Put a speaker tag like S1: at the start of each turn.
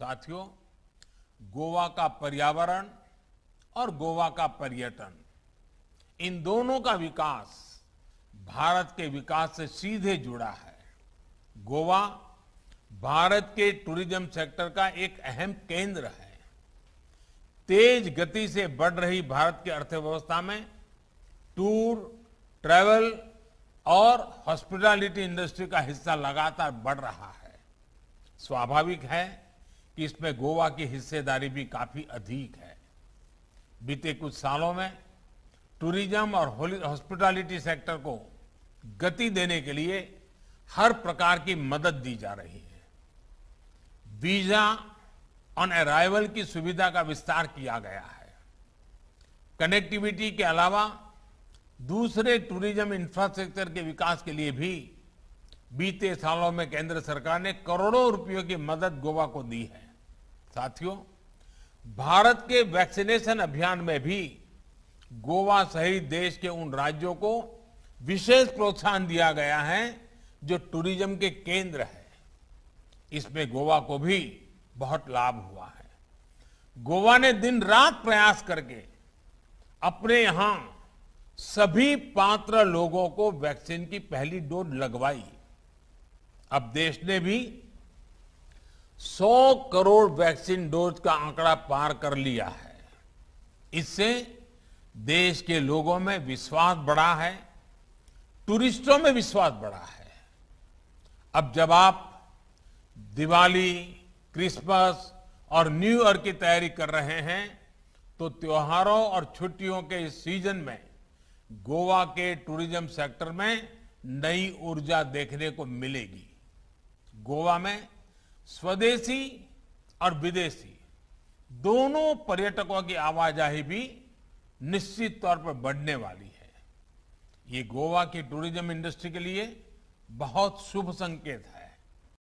S1: साथियों गोवा का पर्यावरण और गोवा का पर्यटन इन दोनों का विकास भारत के विकास से सीधे जुड़ा है गोवा भारत के टूरिज्म सेक्टर का एक अहम केंद्र है तेज गति से बढ़ रही भारत की अर्थव्यवस्था में टूर ट्रैवल और हॉस्पिटैलिटी इंडस्ट्री का हिस्सा लगातार बढ़ रहा है स्वाभाविक है कि इसमें गोवा की हिस्सेदारी भी काफी अधिक है बीते कुछ सालों में टूरिज्म और हॉस्पिटैलिटी सेक्टर को गति देने के लिए हर प्रकार की मदद दी जा रही है वीजा ऑन अराइवल की सुविधा का विस्तार किया गया है कनेक्टिविटी के अलावा दूसरे टूरिज्म इंफ्रास्ट्रक्चर के विकास के लिए भी बीते सालों में केंद्र सरकार ने करोड़ों रुपयों की मदद गोवा को दी है साथियों भारत के वैक्सीनेशन अभियान में भी गोवा सहित देश के उन राज्यों को विशेष प्रोत्साहन दिया गया है जो टूरिज्म के केंद्र है इसमें गोवा को भी बहुत लाभ हुआ है गोवा ने दिन रात प्रयास करके अपने यहां सभी पात्र लोगों को वैक्सीन की पहली डोज लगवाई अब देश ने भी 100 करोड़ वैक्सीन डोज का आंकड़ा पार कर लिया है इससे देश के लोगों में विश्वास बढ़ा है टूरिस्टों में विश्वास बढ़ा है अब जब आप दिवाली क्रिसमस और न्यू ईयर की तैयारी कर रहे हैं तो त्योहारों और छुट्टियों के इस सीजन में गोवा के टूरिज्म सेक्टर में नई ऊर्जा देखने को मिलेगी गोवा में स्वदेशी और विदेशी दोनों पर्यटकों की आवाजाही भी निश्चित तौर पर बढ़ने वाली है ये गोवा की टूरिज्म इंडस्ट्री के लिए बहुत शुभ संकेत है